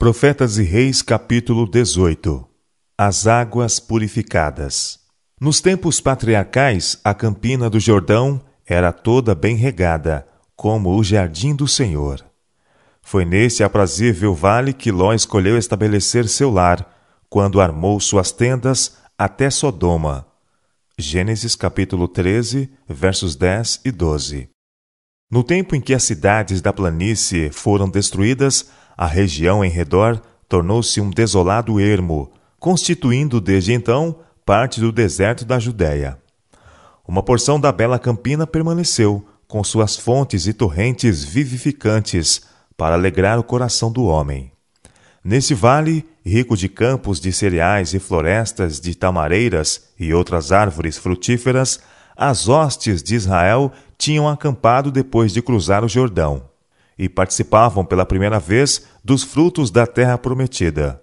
Profetas e Reis, capítulo 18 As Águas Purificadas Nos tempos patriarcais, a campina do Jordão era toda bem regada, como o jardim do Senhor. Foi nesse aprazível vale que Ló escolheu estabelecer seu lar, quando armou suas tendas até Sodoma. Gênesis capítulo 13, versos 10 e 12. No tempo em que as cidades da planície foram destruídas, a região em redor tornou-se um desolado ermo, constituindo desde então parte do deserto da Judéia. Uma porção da bela campina permaneceu, com suas fontes e torrentes vivificantes, para alegrar o coração do homem. Nesse vale, rico de campos de cereais e florestas de tamareiras e outras árvores frutíferas, as hostes de Israel tinham acampado depois de cruzar o Jordão e participavam pela primeira vez dos frutos da terra prometida.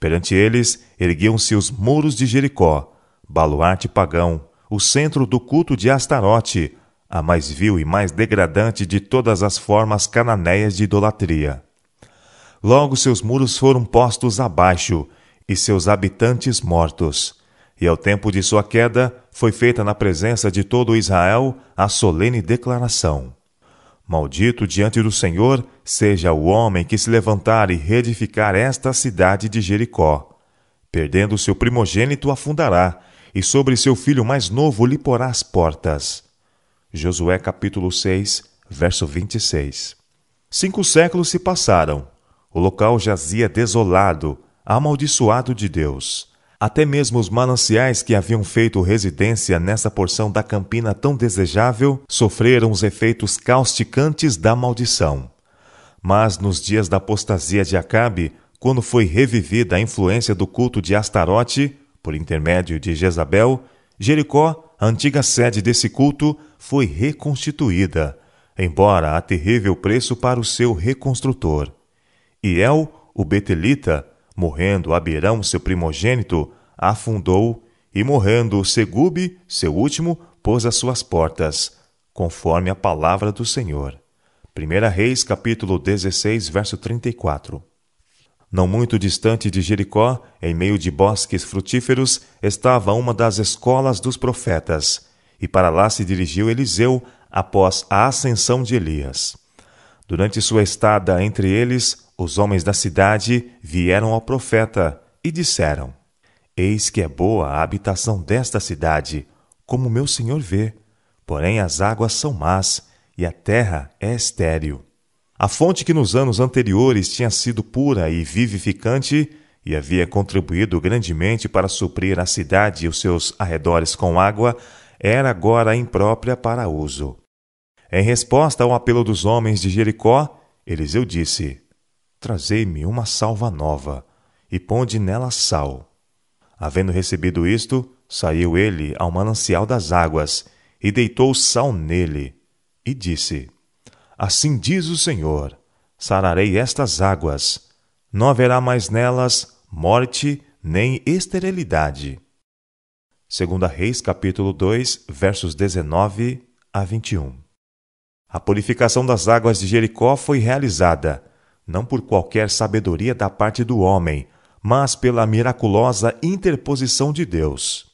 Perante eles erguiam-se os muros de Jericó, baluarte pagão, o centro do culto de Astarote, a mais vil e mais degradante de todas as formas cananeias de idolatria. Logo seus muros foram postos abaixo e seus habitantes mortos. E ao tempo de sua queda, foi feita na presença de todo Israel a solene declaração: Maldito diante do Senhor seja o homem que se levantar e reedificar esta cidade de Jericó. Perdendo seu primogênito, afundará, e sobre seu filho mais novo lhe porá as portas. Josué capítulo 6, verso 26. Cinco séculos se passaram. O local jazia desolado, amaldiçoado de Deus. Até mesmo os mananciais que haviam feito residência nessa porção da campina tão desejável sofreram os efeitos causticantes da maldição. Mas nos dias da apostasia de Acabe, quando foi revivida a influência do culto de Astarote, por intermédio de Jezabel, Jericó, a antiga sede desse culto, foi reconstituída, embora a terrível preço para o seu reconstrutor. E El, o Betelita, Morrendo Abirão, seu primogênito, afundou, e morrendo Segube, seu último, pôs as suas portas, conforme a palavra do Senhor. 1 Reis, capítulo 16, verso 34. Não muito distante de Jericó, em meio de bosques frutíferos, estava uma das escolas dos profetas, e para lá se dirigiu Eliseu após a ascensão de Elias. Durante sua estada entre eles, os homens da cidade vieram ao profeta e disseram: Eis que é boa a habitação desta cidade, como meu senhor vê, porém as águas são más e a terra é estéril. A fonte que nos anos anteriores tinha sido pura e vivificante e havia contribuído grandemente para suprir a cidade e os seus arredores com água, era agora imprópria para uso. Em resposta ao apelo dos homens de Jericó, Eliseu disse: Trazei-me uma salva nova, e ponde nela sal. Havendo recebido isto, saiu ele ao manancial das águas, e deitou sal nele, e disse: Assim diz o Senhor: Sararei estas águas, não haverá mais nelas morte nem esterilidade. Segunda Reis capítulo 2, versos 19 a 21. A purificação das águas de Jericó foi realizada, não por qualquer sabedoria da parte do homem, mas pela miraculosa interposição de Deus.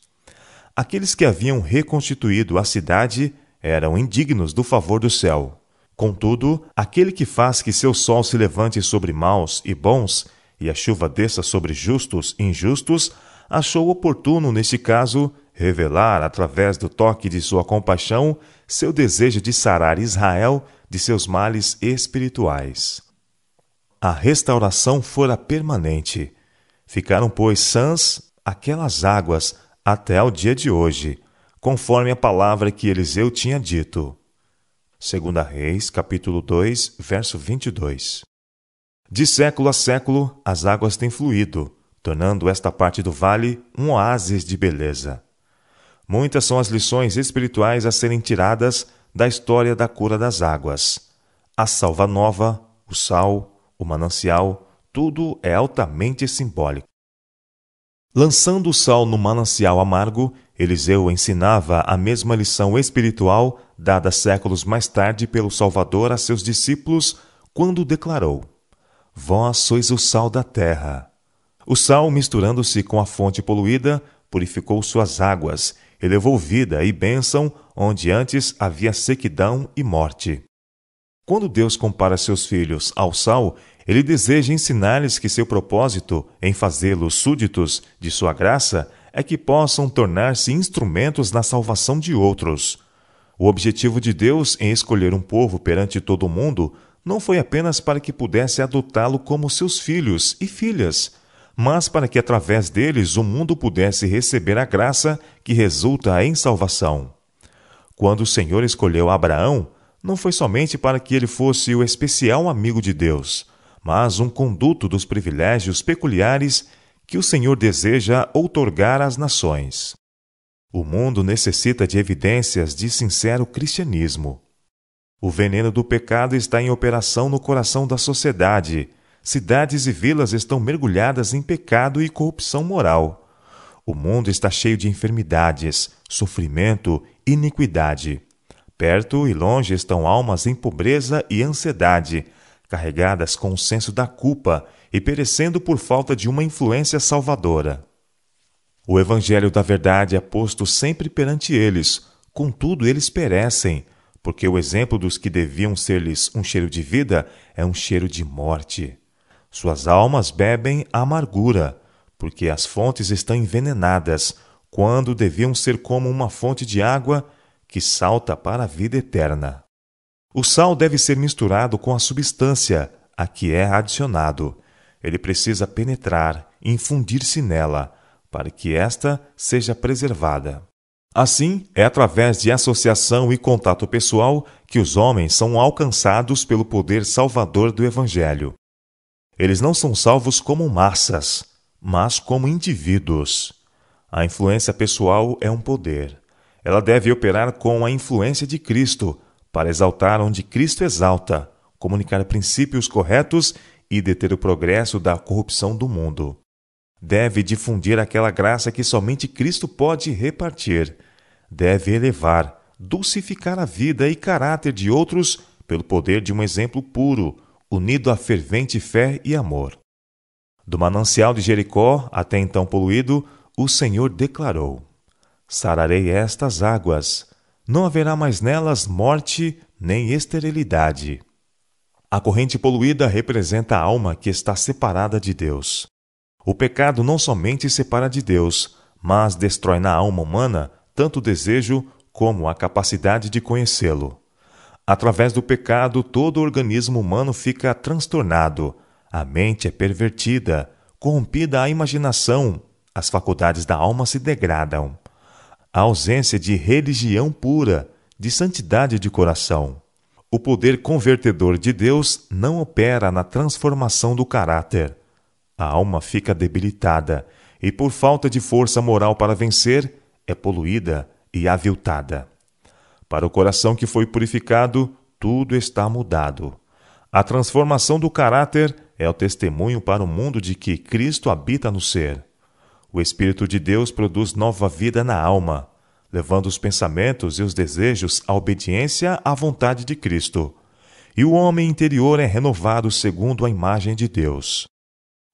Aqueles que haviam reconstituído a cidade eram indignos do favor do céu. Contudo, aquele que faz que seu sol se levante sobre maus e bons e a chuva desça sobre justos e injustos, achou oportuno, neste caso, revelar, através do toque de sua compaixão, seu desejo de sarar Israel de seus males espirituais. A restauração fora permanente. Ficaram, pois, sãs aquelas águas até ao dia de hoje, conforme a palavra que Eliseu tinha dito. 2 Reis, capítulo 2, verso 22. De século a século, as águas têm fluído, tornando esta parte do vale um oásis de beleza. Muitas são as lições espirituais a serem tiradas da história da cura das águas. A salva nova, o sal, o manancial, tudo é altamente simbólico. Lançando o sal no manancial amargo, Eliseu ensinava a mesma lição espiritual dada séculos mais tarde pelo Salvador a seus discípulos, quando declarou: Vós sois o sal da terra. O sal, misturando-se com a fonte poluída, purificou suas águas, elevou vida e bênção onde antes havia sequidão e morte. Quando Deus compara seus filhos ao sal, ele deseja ensinar-lhes que seu propósito em fazê-los súditos de sua graça é que possam tornar-se instrumentos na salvação de outros. O objetivo de Deus em escolher um povo perante todo o mundo não foi apenas para que pudesse adotá-lo como seus filhos e filhas, mas para que através deles o mundo pudesse receber a graça que resulta em salvação. Quando o Senhor escolheu Abraão, não foi somente para que ele fosse o especial amigo de Deus, mas um conduto dos privilégios peculiares que o Senhor deseja outorgar às nações. O mundo necessita de evidências de sincero cristianismo. O veneno do pecado está em operação no coração da sociedade Cidades e vilas estão mergulhadas em pecado e corrupção moral. O mundo está cheio de enfermidades, sofrimento, iniquidade. Perto e longe estão almas em pobreza e ansiedade, carregadas com o senso da culpa e perecendo por falta de uma influência salvadora. O Evangelho da Verdade é posto sempre perante eles, contudo eles perecem, porque o exemplo dos que deviam ser-lhes um cheiro de vida é um cheiro de morte. Suas almas bebem a amargura, porque as fontes estão envenenadas, quando deviam ser como uma fonte de água que salta para a vida eterna. O sal deve ser misturado com a substância a que é adicionado. Ele precisa penetrar, infundir-se nela, para que esta seja preservada. Assim, é através de associação e contato pessoal que os homens são alcançados pelo poder salvador do Evangelho. Eles não são salvos como massas, mas como indivíduos. A influência pessoal é um poder. Ela deve operar com a influência de Cristo, para exaltar onde Cristo exalta, comunicar princípios corretos e deter o progresso da corrupção do mundo. Deve difundir aquela graça que somente Cristo pode repartir. Deve elevar, dulcificar a vida e caráter de outros pelo poder de um exemplo puro, unido à fervente fé e amor. Do manancial de Jericó, até então poluído, o Senhor declarou: Sararei estas águas, não haverá mais nelas morte nem esterilidade. A corrente poluída representa a alma que está separada de Deus. O pecado não somente separa de Deus, mas destrói na alma humana tanto o desejo como a capacidade de conhecê-lo. Através do pecado, todo o organismo humano fica transtornado. A mente é pervertida, corrompida a imaginação, as faculdades da alma se degradam. A ausência de religião pura, de santidade de coração. O poder convertedor de Deus não opera na transformação do caráter. A alma fica debilitada e, por falta de força moral para vencer, é poluída e aviltada. Para o coração que foi purificado, tudo está mudado. A transformação do caráter é o testemunho para o mundo de que Cristo habita no ser. O Espírito de Deus produz nova vida na alma, levando os pensamentos e os desejos à obediência à vontade de Cristo. E o homem interior é renovado segundo a imagem de Deus.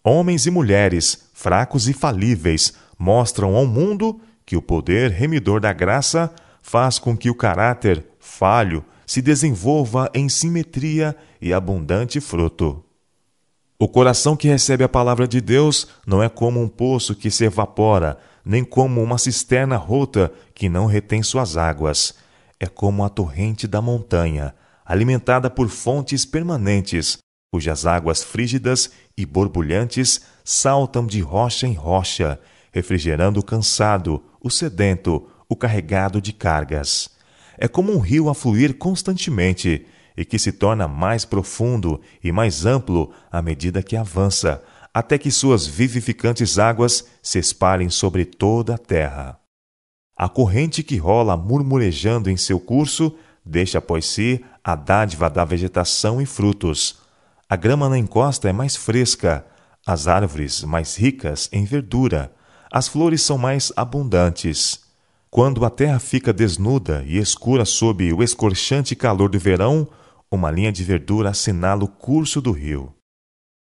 Homens e mulheres, fracos e falíveis, mostram ao mundo que o poder remidor da graça faz com que o caráter falho se desenvolva em simetria e abundante fruto. O coração que recebe a palavra de Deus não é como um poço que se evapora, nem como uma cisterna rota que não retém suas águas. É como a torrente da montanha, alimentada por fontes permanentes, cujas águas frígidas e borbulhantes saltam de rocha em rocha, refrigerando o cansado, o sedento, o carregado de cargas. É como um rio a fluir constantemente e que se torna mais profundo e mais amplo à medida que avança, até que suas vivificantes águas se espalhem sobre toda a terra. A corrente que rola murmurejando em seu curso deixa após si a dádiva da vegetação e frutos. A grama na encosta é mais fresca, as árvores mais ricas em verdura, as flores são mais abundantes. Quando a terra fica desnuda e escura sob o escorchante calor do verão, uma linha de verdura assinala o curso do rio.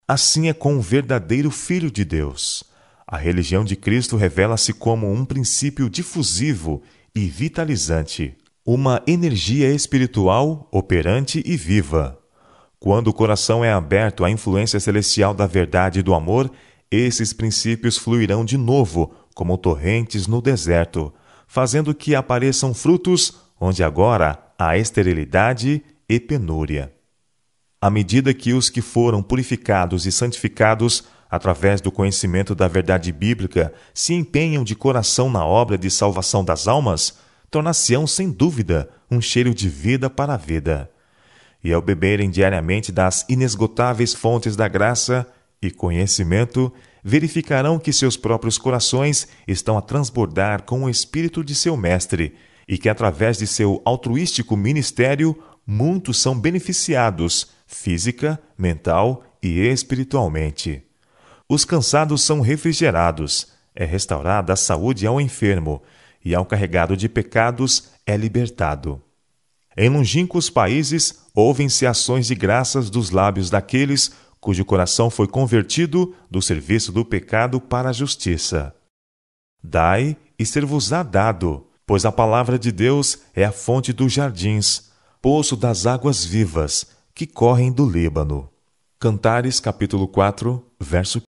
Assim é com o verdadeiro Filho de Deus. A religião de Cristo revela-se como um princípio difusivo e vitalizante, uma energia espiritual operante e viva. Quando o coração é aberto à influência celestial da verdade e do amor, esses princípios fluirão de novo como torrentes no deserto fazendo que apareçam frutos onde agora há esterilidade e penúria. À medida que os que foram purificados e santificados através do conhecimento da verdade bíblica se empenham de coração na obra de salvação das almas, tornar-se-ão sem dúvida um cheiro de vida para a vida. E ao beberem diariamente das inesgotáveis fontes da graça e conhecimento, verificarão que seus próprios corações estão a transbordar com o espírito de seu mestre e que, através de seu altruístico ministério, muitos são beneficiados física, mental e espiritualmente. Os cansados são refrigerados, é restaurada a saúde ao enfermo, e ao carregado de pecados é libertado. Em longínquos países, ouvem-se ações de graças dos lábios daqueles cujo coração foi convertido do serviço do pecado para a justiça. Dai e ser-vos-á dado, pois a palavra de Deus é a fonte dos jardins, poço das águas vivas, que correm do Líbano. Cantares capítulo 4, verso